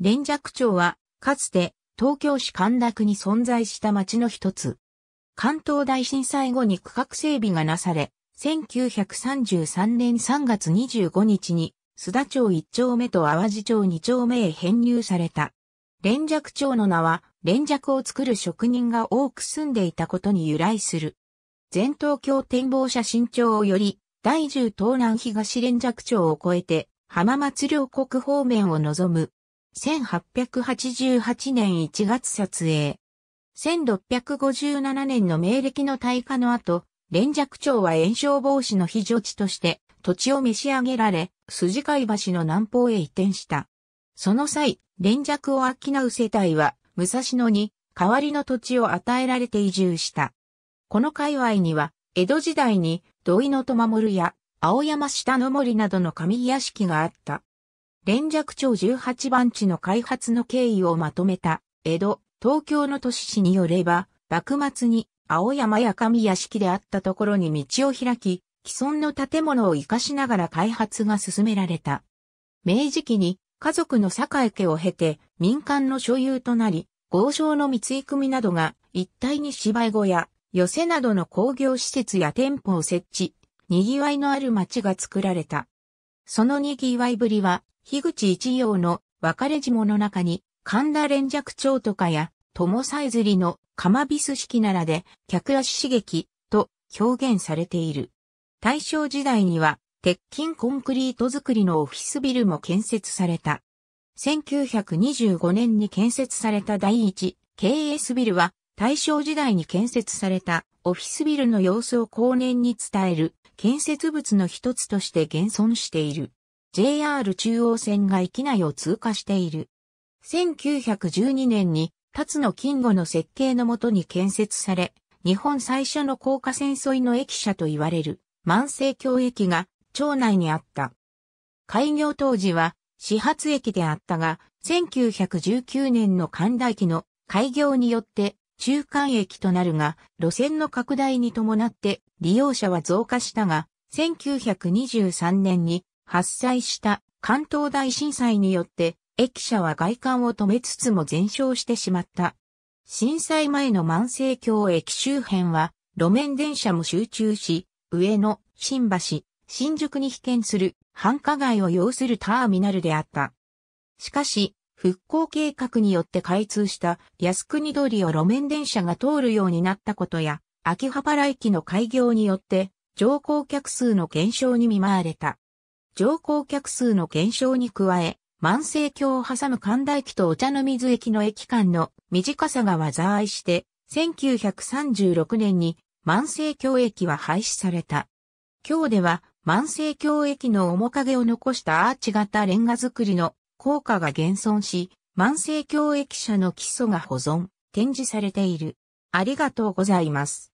連雀町は、かつて、東京市神田区に存在した町の一つ。関東大震災後に区画整備がなされ、1933年3月25日に、須田町1丁目と淡路町2丁目へ編入された。連雀町の名は、連雀を作る職人が多く住んでいたことに由来する。全東京展望写真町をより、第10東南東連雀町を越えて、浜松両国方面を望む1888年1月撮影。1657年の明暦の大火の後、連尺町は炎症防止の非常地として土地を召し上げられ、筋貝橋の南方へ移転した。その際、連尺を飽きなう世帯は、武蔵野に代わりの土地を与えられて移住した。この界隈には、江戸時代に土井の戸守や青山下の森などの上屋敷があった。連尺町18番地の開発の経緯をまとめた、江戸、東京の都市史によれば、幕末に青山や神屋敷であったところに道を開き、既存の建物を活かしながら開発が進められた。明治期に家族の栄家を経て民間の所有となり、豪商の三井組などが一帯に芝居小屋、寄せなどの工業施設や店舗を設置、賑わいのある町が作られた。その賑わいぶりは樋口一葉の別れ下の中に、神田連尺長とかや、友さえずりの釜ビス式ならで、客足刺激と表現されている。大正時代には、鉄筋コンクリート造りのオフィスビルも建設された。1925年に建設された第一 KS ビルは、大正時代に建設されたオフィスビルの様子を後年に伝える建設物の一つとして現存している。JR 中央線が駅内を通過している。1912年に、辰野金吾の設計のもとに建設され、日本最初の高架線沿いの駅舎と言われる、万世橋駅が町内にあった。開業当時は始発駅であったが、1919年の神田駅の開業によって中間駅となるが、路線の拡大に伴って利用者は増加したが、1923年に発災した関東大震災によって、駅舎は外観を止めつつも全焼してしまった。震災前の万世橋駅周辺は、路面電車も集中し、上野、新橋、新宿に被験する繁華街を要するターミナルであった。しかし、復興計画によって開通した靖国通りを路面電車が通るようになったことや、秋葉原駅の開業によって乗降客数の減少に見舞われた。乗降客数の減少に加え、万世橋を挟む神田駅とお茶の水駅の駅間の短さが災いして、1936年に万世橋駅は廃止された。今日では万世橋駅の面影を残したアーチ型レンガ造りの効果が現存し、万世橋駅舎の基礎が保存、展示されている。ありがとうございます。